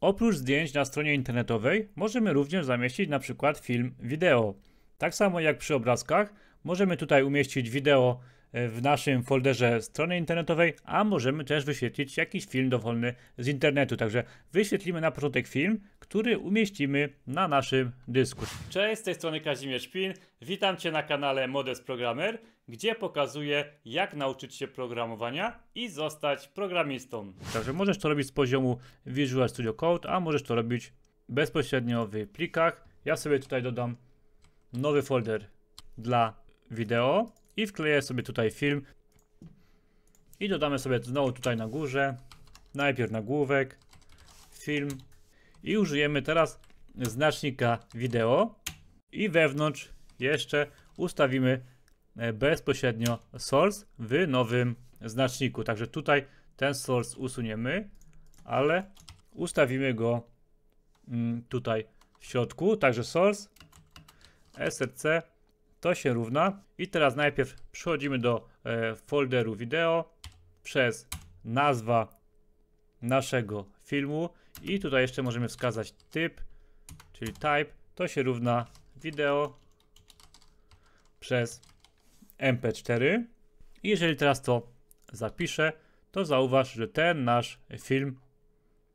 Oprócz zdjęć na stronie internetowej możemy również zamieścić na przykład film wideo. Tak samo jak przy obrazkach możemy tutaj umieścić wideo E, w naszym folderze strony internetowej, a możemy też wyświetlić jakiś film dowolny z internetu. Także wyświetlimy na początek film, który umieścimy na naszym dysku. Cześć, z tej strony Kazimierz Pin. Witam Cię na kanale Modest Programmer, gdzie pokazuję jak nauczyć się programowania i zostać programistą. Także możesz to robić z poziomu Visual Studio Code, a możesz to robić bezpośrednio w plikach. Ja sobie tutaj dodam nowy folder dla wideo i wkleję sobie tutaj film i dodamy sobie znowu tutaj na górze najpierw nagłówek film i użyjemy teraz znacznika wideo i wewnątrz jeszcze ustawimy e, bezpośrednio source w nowym znaczniku. Także tutaj ten source usuniemy, ale ustawimy go mm, tutaj w środku. Także source src to się równa. I teraz najpierw przechodzimy do e, folderu wideo przez nazwa naszego filmu i tutaj jeszcze możemy wskazać typ, czyli type, to się równa wideo przez mp4. I jeżeli teraz to zapiszę, to zauważ, że ten nasz film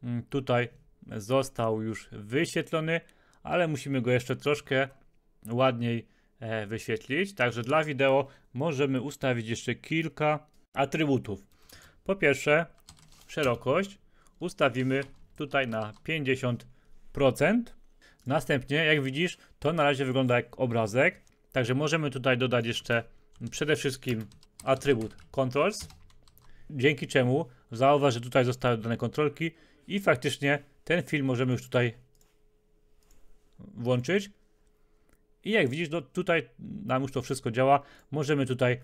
mm, tutaj został już wyświetlony, ale musimy go jeszcze troszkę ładniej E, wyświetlić. Także dla wideo możemy ustawić jeszcze kilka atrybutów. Po pierwsze szerokość ustawimy tutaj na 50%. Następnie jak widzisz to na razie wygląda jak obrazek. Także możemy tutaj dodać jeszcze przede wszystkim atrybut controls. Dzięki czemu zauważ, że tutaj zostały dodane kontrolki i faktycznie ten film możemy już tutaj włączyć. I jak widzisz, no tutaj nam już to wszystko działa. Możemy tutaj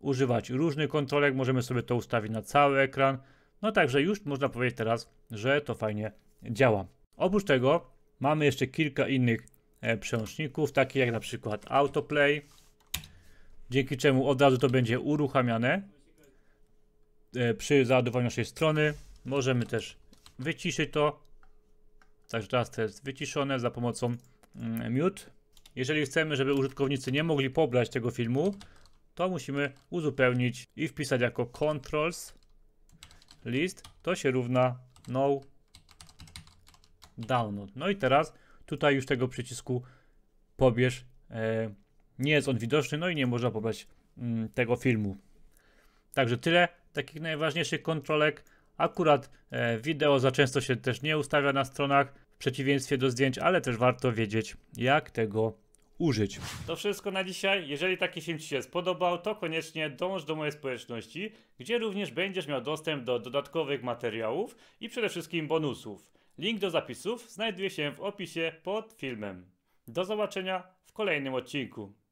używać różnych kontrolek, możemy sobie to ustawić na cały ekran. No także już można powiedzieć teraz, że to fajnie działa. Oprócz tego mamy jeszcze kilka innych e, przełączników, takich jak na przykład autoplay, dzięki czemu od razu to będzie uruchamiane e, przy załadowaniu naszej strony. Możemy też wyciszyć to, także teraz to jest wyciszone za pomocą mute. Mm, jeżeli chcemy, żeby użytkownicy nie mogli pobrać tego filmu, to musimy uzupełnić i wpisać jako controls list, to się równa no download. No i teraz tutaj już tego przycisku pobierz e, nie jest on widoczny, no i nie można pobrać mm, tego filmu. Także tyle takich najważniejszych kontrolek. Akurat e, wideo za często się też nie ustawia na stronach, w przeciwieństwie do zdjęć, ale też warto wiedzieć, jak tego użyć. To wszystko na dzisiaj. Jeżeli taki film Ci się spodobał, to koniecznie dąż do mojej społeczności, gdzie również będziesz miał dostęp do dodatkowych materiałów i przede wszystkim bonusów. Link do zapisów znajduje się w opisie pod filmem. Do zobaczenia w kolejnym odcinku.